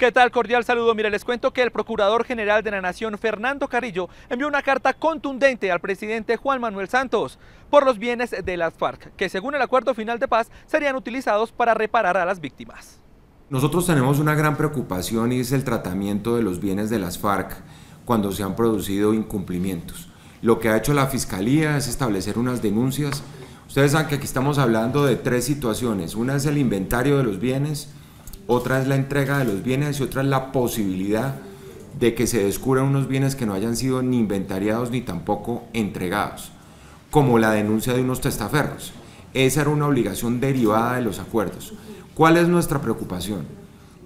¿Qué tal? Cordial saludo. Mire, les cuento que el Procurador General de la Nación, Fernando Carrillo, envió una carta contundente al presidente Juan Manuel Santos por los bienes de las FARC, que según el acuerdo final de paz serían utilizados para reparar a las víctimas. Nosotros tenemos una gran preocupación y es el tratamiento de los bienes de las FARC cuando se han producido incumplimientos. Lo que ha hecho la Fiscalía es establecer unas denuncias. Ustedes saben que aquí estamos hablando de tres situaciones. Una es el inventario de los bienes, otra es la entrega de los bienes y otra es la posibilidad de que se descubran unos bienes que no hayan sido ni inventariados ni tampoco entregados, como la denuncia de unos testaferros. Esa era una obligación derivada de los acuerdos. ¿Cuál es nuestra preocupación?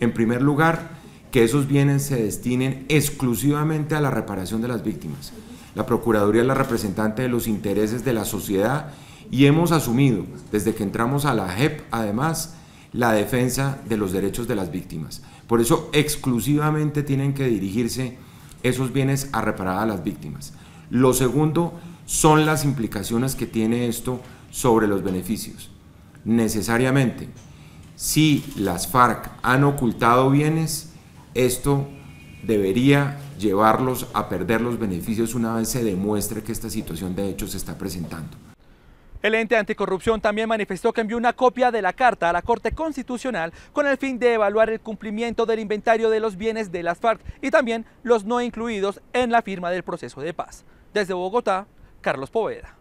En primer lugar, que esos bienes se destinen exclusivamente a la reparación de las víctimas. La Procuraduría es la representante de los intereses de la sociedad y hemos asumido, desde que entramos a la JEP, además, la defensa de los derechos de las víctimas. Por eso exclusivamente tienen que dirigirse esos bienes a reparar a las víctimas. Lo segundo son las implicaciones que tiene esto sobre los beneficios. Necesariamente, si las FARC han ocultado bienes, esto debería llevarlos a perder los beneficios una vez se demuestre que esta situación de hecho se está presentando. El ente anticorrupción también manifestó que envió una copia de la carta a la Corte Constitucional con el fin de evaluar el cumplimiento del inventario de los bienes de las FARC y también los no incluidos en la firma del proceso de paz. Desde Bogotá, Carlos Poveda.